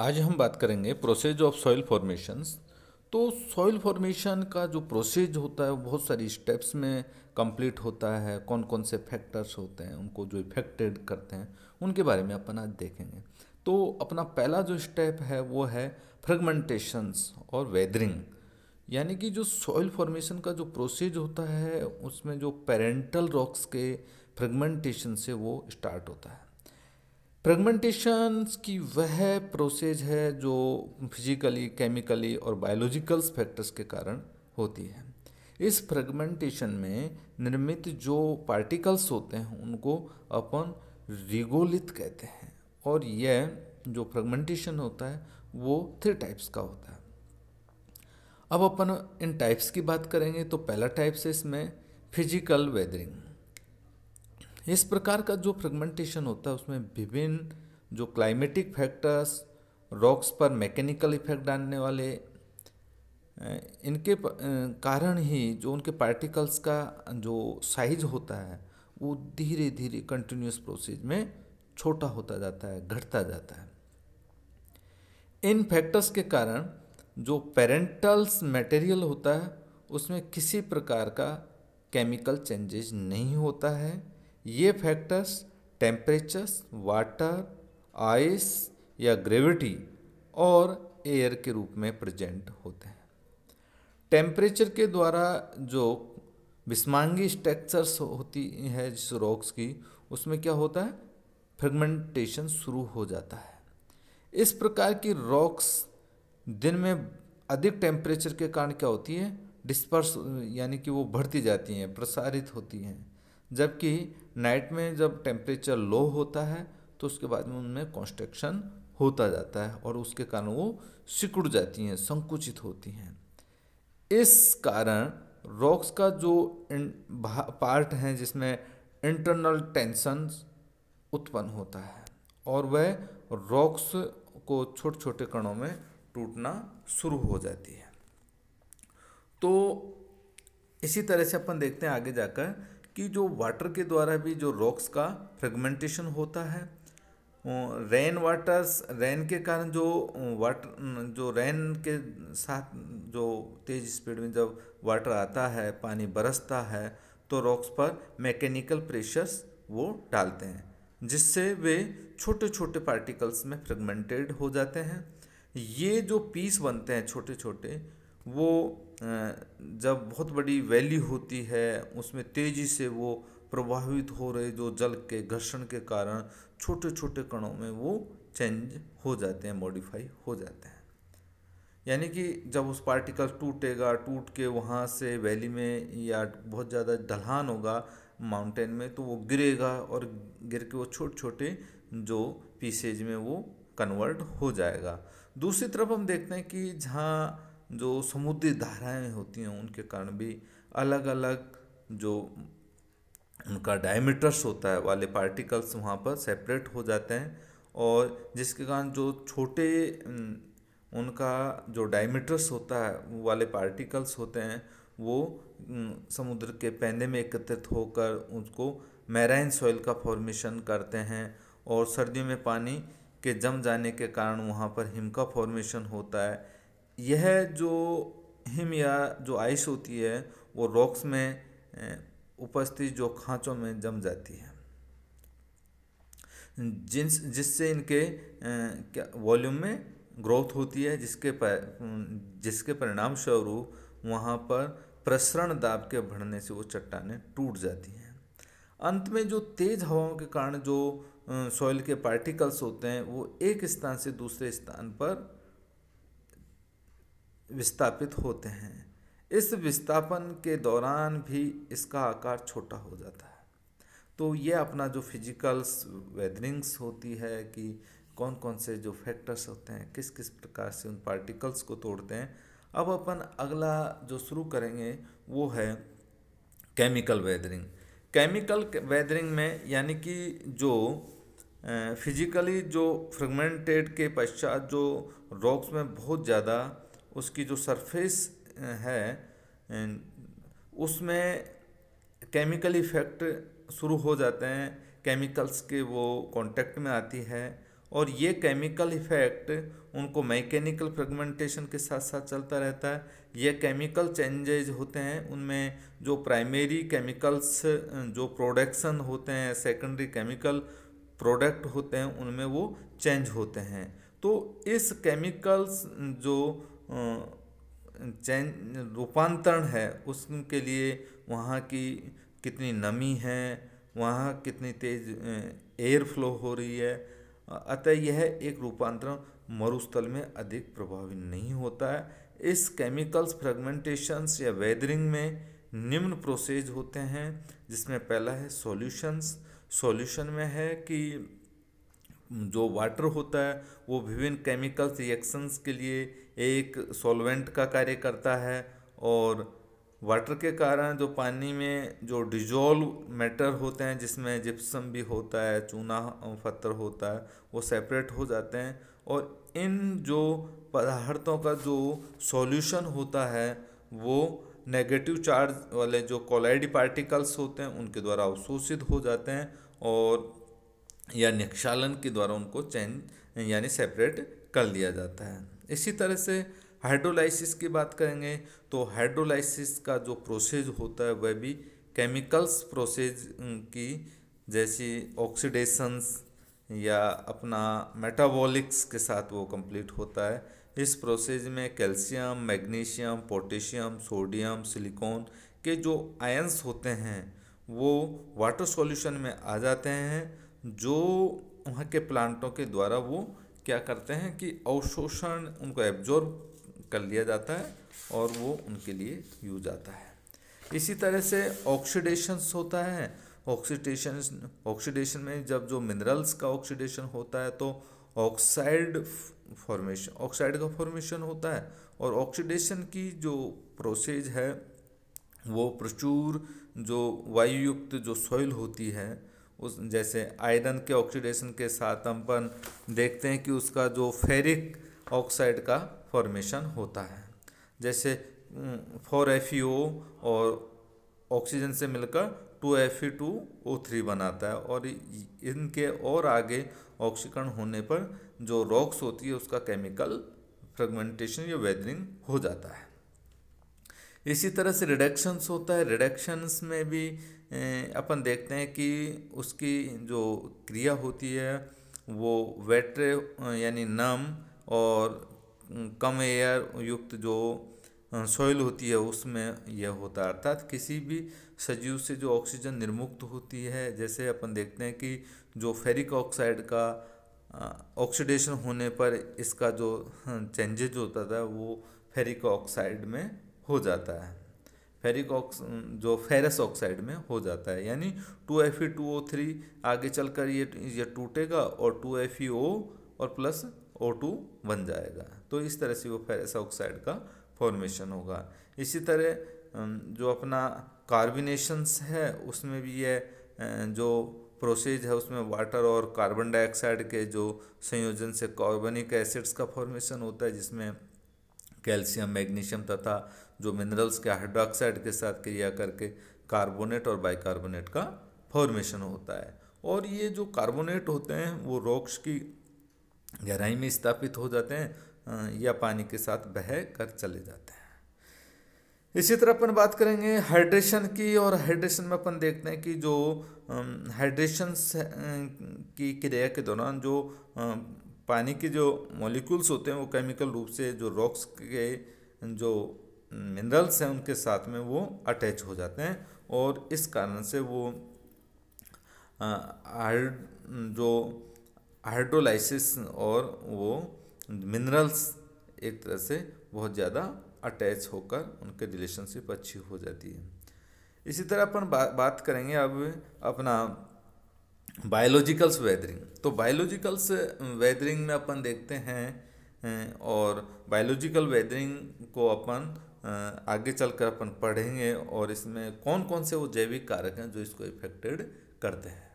आज हम बात करेंगे प्रोसेस ऑफ सॉइल फॉर्मेशंस तो सॉइल फॉर्मेशन का जो प्रोसेस होता है वो बहुत सारी स्टेप्स में कंप्लीट होता है कौन कौन से फैक्टर्स होते हैं उनको जो इफेक्टेड करते हैं उनके बारे में अपन आज देखेंगे तो अपना पहला जो स्टेप है वो है फ्रेगमेंटेशंस और वेदरिंग यानी कि जो सॉइल फॉर्मेशन का जो प्रोसेस होता है उसमें जो पेरेंटल रॉक्स के फ्रेगमेंटेशन से वो स्टार्ट होता है प्रेगमेंटेशंस की वह प्रोसेस है जो फिजिकली केमिकली और बायोलॉजिकल्स फैक्टर्स के कारण होती है इस फ्रेगमेंटेशन में निर्मित जो पार्टिकल्स होते हैं उनको अपन रिगोलित कहते हैं और यह जो फ्रेगमेंटेशन होता है वो थ्री टाइप्स का होता है अब अपन इन टाइप्स की बात करेंगे तो पहला टाइप्स है इसमें फिजिकल वेदरिंग इस प्रकार का जो फ्रेगमेंटेशन होता है उसमें विभिन्न जो क्लाइमेटिक फैक्टर्स रॉक्स पर मैकेनिकल इफेक्ट डालने वाले इनके कारण ही जो उनके पार्टिकल्स का जो साइज होता है वो धीरे धीरे कंटिन्यूस प्रोसेस में छोटा होता जाता है घटता जाता है इन फैक्टर्स के कारण जो पेरेंटल्स मटेरियल होता है उसमें किसी प्रकार का केमिकल चेंजेस नहीं होता है ये फैक्टर्स टेम्परेचर्स वाटर आइस या ग्रेविटी और एयर के रूप में प्रेजेंट होते हैं टेम्परेचर के द्वारा जो विस्मांगी स्ट्रक्चर्स होती है जिस रॉक्स की उसमें क्या होता है फ्रेगमेंटेशन शुरू हो जाता है इस प्रकार की रॉक्स दिन में अधिक टेम्परेचर के कारण क्या होती है डिस्पर्स यानी कि वो बढ़ती जाती हैं प्रसारित होती हैं जबकि नाइट में जब टेम्परेचर लो होता है तो उसके बाद में उनमें कॉन्स्ट्रक्शन होता जाता है और उसके कारण वो सिकुड़ जाती हैं संकुचित होती हैं इस कारण रॉक्स का जो पार्ट हैं जिसमें इंटरनल टेंशन उत्पन्न होता है और वह रॉक्स को छोटे छोटे कणों में टूटना शुरू हो जाती है तो इसी तरह से अपन देखते हैं आगे जाकर कि जो वाटर के द्वारा भी जो रॉक्स का फ्रेगमेंटेशन होता है रेन वाटर्स रेन के कारण जो वाटर जो रेन के साथ जो तेज स्पीड में जब वाटर आता है पानी बरसता है तो रॉक्स पर मैकेनिकल प्रेशर्स वो डालते हैं जिससे वे छोटे छोटे पार्टिकल्स में फ्रेगमेंटेड हो जाते हैं ये जो पीस बनते हैं छोटे छोटे वो जब बहुत बड़ी वैली होती है उसमें तेज़ी से वो प्रभावित हो रहे जो जल के घर्षण के कारण छोटे छोटे कणों में वो चेंज हो जाते हैं मॉडिफाई हो जाते हैं यानी कि जब उस पार्टिकल टूटेगा टूट के वहाँ से वैली में या बहुत ज़्यादा ढलान होगा माउंटेन में तो वो गिरेगा और गिर के वो छोटे छोटे जो पीसेज में वो कन्वर्ट हो जाएगा दूसरी तरफ हम देखते हैं कि जहाँ जो समुद्री धाराएं होती हैं उनके कारण भी अलग अलग जो उनका डायमीटर्स होता है वाले पार्टिकल्स वहाँ पर सेपरेट हो जाते हैं और जिसके कारण जो छोटे उनका जो डायमीटर्स होता है वो वाले पार्टिकल्स होते हैं वो समुद्र के पैने में एकत्रित होकर उसको मैराइन सॉइल का फॉर्मेशन करते हैं और सर्दियों में पानी के जम जाने के कारण वहाँ पर हिम का फॉर्मेशन होता है यह जो हिम या जो आइस होती है वो रॉक्स में उपस्थित जो खांचों में जम जाती है जिस जिससे इनके क्या वॉल्यूम में ग्रोथ होती है जिसके पर जिसके परिणाम स्वरूप वहाँ पर प्रसरण दाब के बढ़ने से वो चट्टाने टूट जाती हैं अंत में जो तेज़ हवाओं के कारण जो सॉइल के पार्टिकल्स होते हैं वो एक स्थान से दूसरे स्थान पर विस्थापित होते हैं इस विस्थापन के दौरान भी इसका आकार छोटा हो जाता है तो ये अपना जो फिजिकल्स वेदरिंग्स होती है कि कौन कौन से जो फैक्टर्स होते हैं किस किस प्रकार से उन पार्टिकल्स को तोड़ते हैं अब अपन अगला जो शुरू करेंगे वो है केमिकल वेदरिंग केमिकल वेदरिंग में यानी कि जो फिजिकली जो फ्रेगमेंटेड के पश्चात जो रॉक्स में बहुत ज़्यादा उसकी जो सरफेस है उसमें केमिकल इफ़ेक्ट शुरू हो जाते हैं केमिकल्स के वो कांटेक्ट में आती है और ये केमिकल इफ़ेक्ट उनको मैकेनिकल फ्रेगमेंटेशन के साथ साथ चलता रहता है ये केमिकल चेंजेज होते हैं उनमें जो प्राइमरी केमिकल्स जो प्रोडक्शन होते हैं सेकेंडरी केमिकल प्रोडक्ट होते हैं उनमें वो चेंज होते हैं तो इस केमिकल्स जो चैन रूपांतरण है उसके लिए वहाँ की कितनी नमी है वहाँ कितनी तेज एयर फ्लो हो रही है अतः यह एक रूपांतरण मरुस्थल में अधिक प्रभावी नहीं होता है इस केमिकल्स फ्रेगमेंटेशंस या वेदरिंग में निम्न प्रोसेज होते हैं जिसमें पहला है सॉल्यूशंस सॉल्यूशन में है कि जो वाटर होता है वो विभिन्न केमिकल्स रिएक्शंस के लिए एक सॉल्वेंट का कार्य करता है और वाटर के कारण जो पानी में जो डिजोल्व मैटर होते हैं जिसमें जिप्सम भी होता है चूना पत्थर होता है वो सेपरेट हो जाते हैं और इन जो पदार्थों का जो सॉल्यूशन होता है वो नेगेटिव चार्ज वाले जो कोलाइड पार्टिकल्स होते हैं उनके द्वारा अवशोषित हो जाते हैं और या निक्षालन के द्वारा उनको चैन यानी सेपरेट कर लिया जाता है इसी तरह से हाइड्रोलाइसिस की बात करेंगे तो हाइड्रोलाइसिस का जो प्रोसेस होता है वह भी केमिकल्स प्रोसेस की जैसी ऑक्सीडेशंस या अपना मेटाबॉलिक्स के साथ वो कंप्लीट होता है इस प्रोसेस में calcium magnesium potassium sodium silicon के जो आयंस होते हैं वो वाटर सॉल्यूशन में आ जाते हैं जो वहाँ के प्लांटों के द्वारा वो क्या करते हैं कि अवशोषण उनको एब्जॉर्ब कर लिया जाता है और वो उनके लिए यूज आता है इसी तरह से ऑक्सीडेशंस होता है ऑक्सीडेशन ऑक्सीडेशन में जब जो मिनरल्स का ऑक्सीडेशन होता है तो ऑक्साइड फॉर्मेशन ऑक्साइड का फॉर्मेशन होता है और ऑक्सीडेशन की जो प्रोसेज है वो प्रचुर जो वायुयुक्त जो सॉइल होती है उस जैसे आयरन के ऑक्सीडेशन के साथ अपन देखते हैं कि उसका जो फेरिक ऑक्साइड का फॉर्मेशन होता है जैसे फोर एफ e और ऑक्सीजन से मिलकर two F two O three बनाता है और इनके और आगे ऑक्सीकरण होने पर जो रॉक्स होती है उसका केमिकल फ्रेगमेंटेशन या वेदरिंग हो जाता है इसी तरह से रिडक्शंस होता है रिडक्शंस में भी अपन देखते हैं कि उसकी जो क्रिया होती है वो वेट यानी नम और कम एयर युक्त जो सॉइल होती है उसमें यह होता है अर्थात किसी भी सजीव से जो ऑक्सीजन निर्मुक्त होती है जैसे अपन देखते हैं कि जो फेरिक ऑक्साइड का ऑक्सीडेशन होने पर इसका जो चेंजेज होता था वो फेरिक ऑक्साइड में हो जाता है फेरिक ऑक्स जो फेरस ऑक्साइड में हो जाता है यानी two F E two O three आगे चलकर ये ये टूटेगा और टू एफ ई ओ और प्लस ओ टू बन जाएगा तो इस तरह से वो फेरस ऑक्साइड का फॉर्मेशन होगा इसी तरह जो अपना कार्बिनेशंस है उसमें भी ये जो प्रोसेस है उसमें वाटर और कार्बन डाइऑक्साइड के जो संयोजन से कार्बनिक एसिड्स का फॉर्मेशन होता है जिसमें कैल्शियम मैग्नीशियम तथा जो मिनरल्स के हाइड्रोक्साइड के साथ क्रिया करके कार्बोनेट और बाइकार्बोनेट का फॉर्मेशन होता है और ये जो कार्बोनेट होते हैं वो रॉक्स की गहराई में स्थापित हो जाते हैं या पानी के साथ बह कर चले जाते हैं इसी तरह अपन बात करेंगे हाइड्रेशन की और हाइड्रेशन में अपन देखते हैं कि जो हाइड्रेशन की क्रिया के दौरान जो पानी के जो मॉलिक्यूल्स होते हैं वो केमिकल रूप से जो रॉक्स के जो मिनरल्स हैं उनके साथ में वो अटैच हो जाते हैं और इस कारण से वो हाइड जो हाइड्रोलाइसिस और वो मिनरल्स एक तरह से बहुत ज़्यादा अटैच होकर उनके रिलेशनशिप अच्छी हो जाती है इसी तरह अपन बा, बात करेंगे अब अपना बायोलॉजिकल्स वेदरिंग तो बायोलॉजिकल्स वेदरिंग में अपन देखते हैं और बायोलॉजिकल वेदरिंग को अपन आगे चलकर अपन पढ़ेंगे और इसमें कौन कौन से वो जैविक कारक हैं जो इसको इफेक्टेड करते हैं